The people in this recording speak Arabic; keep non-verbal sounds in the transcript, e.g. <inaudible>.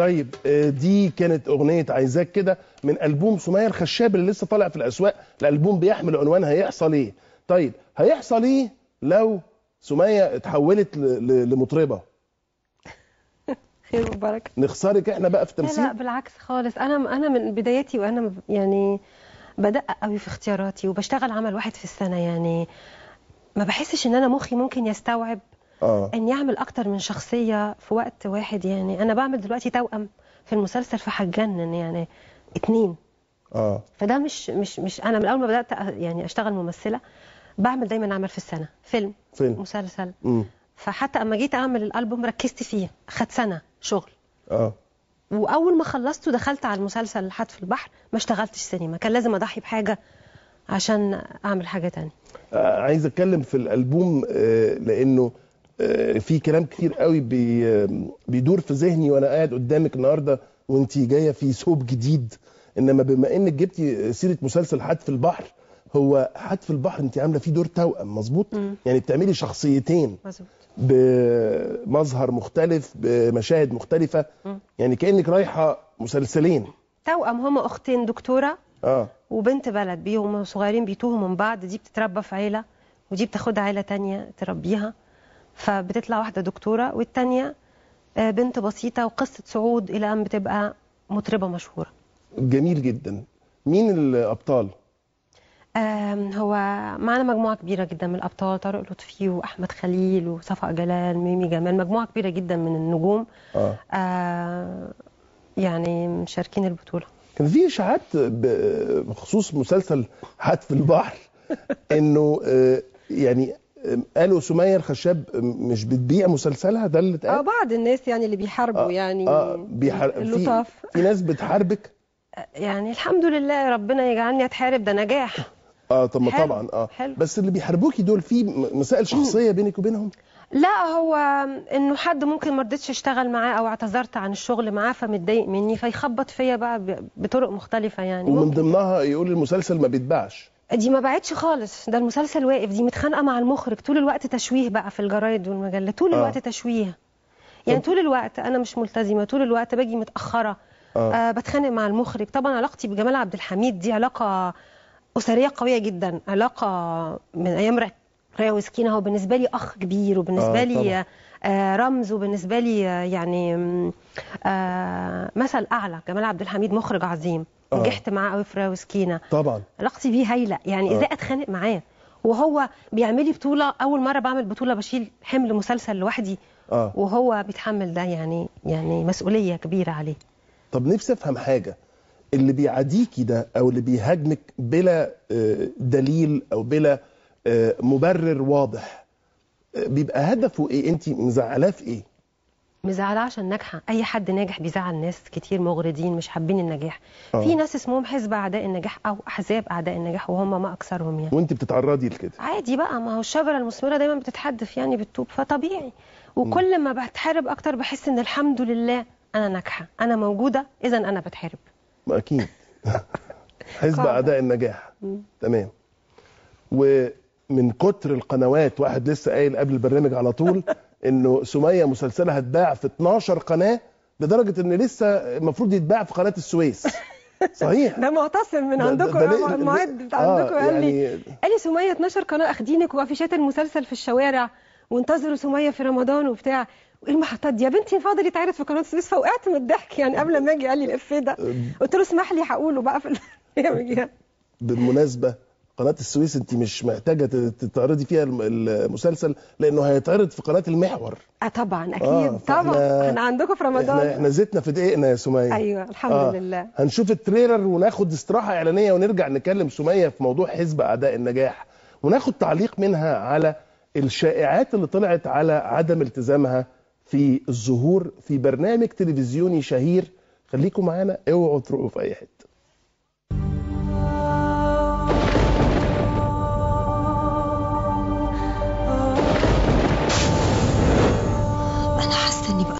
طيب آه، دي كانت اغنيه عايزاك كده من البوم سميه الخشاب اللي لسه طالع في الاسواق الالبوم بيحمل عنوان هيحصل ايه طيب هيحصل ايه لو سميه اتحولت لمطربه <laughs> خير وبركه نخسرك احنا بقى في تمثيل لا, لا بالعكس خالص انا انا من بدايتي وانا يعني بدقق قوي في اختياراتي وبشتغل عمل واحد في السنه يعني ما بحسش ان انا مخي ممكن يستوعب أوه. ان يعمل اكتر من شخصيه في وقت واحد يعني انا بعمل دلوقتي توأم في المسلسل فهتجنن يعني اتنين اه فده مش مش مش انا من اول ما بدات يعني اشتغل ممثله بعمل دايما اعمل في السنه فيلم فيلم مسلسل م. فحتى اما جيت اعمل الالبوم ركزت فيه خد سنه شغل اه واول ما خلصته دخلت على المسلسل الحد في البحر ما اشتغلتش سينما كان لازم اضحي بحاجه عشان اعمل حاجه تانية آه، عايز اتكلم في الالبوم آه، لانه آه، في كلام كتير قوي آه، بيدور في ذهني وانا قاعد قدامك النهارده وانت جايه في ثوب جديد انما بما انك جبتي سيره مسلسل حد في البحر هو حد في البحر انت عامله فيه دور توأم مظبوط يعني بتعملي شخصيتين مظبوط بمظهر مختلف بمشاهد مختلفه مم. يعني كانك رايحه مسلسلين توأم هما اختين دكتوره اه وبنت بلد بيهم صغيرين بيتوهوا من بعض دي بتتربى في عيله ودي بتاخدها عيله تانية تربيها فبتطلع واحدة دكتورة والتانية آه، بنت بسيطة وقصة صعود إلى أن بتبقى مطربة مشهورة جميل جدا مين الأبطال؟ هو معانا مجموعة كبيرة جدا من الأبطال طارق لطفي وأحمد خليل وصفاء جلال ميمي جمال مجموعة كبيرة جدا من النجوم آه. آه يعني مشاركين البطولة كان في إشاعات بخصوص مسلسل حتف البحر <laughs> إنه آه يعني قالوا سميه الخشاب مش بتبيع مسلسلها ده اللي اتقال اه بعض الناس يعني اللي بيحاربوا آه يعني اه بيحار... اللطاف في, في ناس بتحاربك آه، يعني الحمد لله ربنا يجعلني اتحارب ده نجاح اه طب ما طبعا اه حلو. بس اللي بيحاربوكي دول في مسائل <clears throat> شخصيه بينك وبينهم لا هو انه حد ممكن ما رضيتش اشتغل معاه او اعتذرت عن الشغل معاه فمتضايق مني فيخبط فيا بقى بطرق مختلفه يعني ومن ضمنها يقول المسلسل ما بيتباعش دي ما بعتش خالص ده المسلسل واقف دي متخانقه مع المخرج طول الوقت تشويه بقى في الجرايد والمجله طول آه. الوقت آه. تشويه يعني طول الوقت انا مش ملتزمه طول الوقت باجي متاخره آه. آه بتخانق مع المخرج طبعا علاقتي بجمال عبد الحميد دي علاقه اسريه قويه جدا علاقه من ايام راوي سكينه هو بالنسبه لي اخ كبير وبالنسبه آه. لي طبعا. آه، رمز وبالنسبه لي آه، يعني آه، مثل اعلى جمال عبد الحميد مخرج عظيم نجحت معاه قوي في سكينه طبعا علاقتي بيه هايله يعني ازاي اتخانق معاه وهو بيعمل لي بطوله اول مره بعمل بطوله بشيل حمل مسلسل لوحدي آه. وهو بيتحمل ده يعني يعني مسؤوليه كبيره عليه طب نفسي افهم حاجه اللي بيعاديكي ده او اللي بيهاجمك بلا دليل او بلا مبرر واضح بيبقى هدفه ايه انت مزعلاه في ايه مزعلة عشان ناجحة أي حد ناجح بيزعل ناس كتير مغردين مش حابين النجاح أوه. في ناس اسمهم حزب أعداء النجاح أو أحزاب أعداء النجاح وهم ما أكثرهم يعني وأنت بتتعرضي لكده عادي بقى ما هو الشجرة المثمرة دايما بتتحدف يعني بالطوب فطبيعي وكل ما بتحارب أكتر بحس إن الحمد لله أنا ناجحة أنا موجودة إذا أنا بتحارب أكيد <laughs> حزب أعداء النجاح تمام و من كتر القنوات واحد لسه قايل قبل البرنامج على طول <laughs> انه سميه مسلسلها اتباع في 12 قناه لدرجه ان لسه المفروض يتباع في قناه السويس <laughs> صحيح ده معتصم من عندكم المعد بتاع آه، عندكم آه قال لي يعني... قال لي سميه 12 قناه اخدينك وافيشات المسلسل في الشوارع وانتظروا سميه في رمضان وبتاع ايه المحطات دي يا بنتي فاضل يتعرض في قناه السويس فوقعت من الضحك يعني قبل ما اجي قال لي الافيه ده قلت له اسمح لي هقوله بقى في يعني. بالمناسبه قناه السويس انت مش محتاجه تتعرضي فيها المسلسل لانه هيتعرض في قناه المحور اه طبعا آه، اكيد آه طبعا احنا عندكم في رمضان احنا, احنا زيتنا في دقيقنا يا سميه ايوه الحمد آه لله هنشوف التريلر وناخد استراحه اعلانيه ونرجع نكلم سميه في موضوع حزب اعداء النجاح وناخد تعليق منها على الشائعات اللي طلعت على عدم التزامها في الظهور في برنامج تلفزيوني شهير خليكم معانا اوعوا تروقوا في اي حته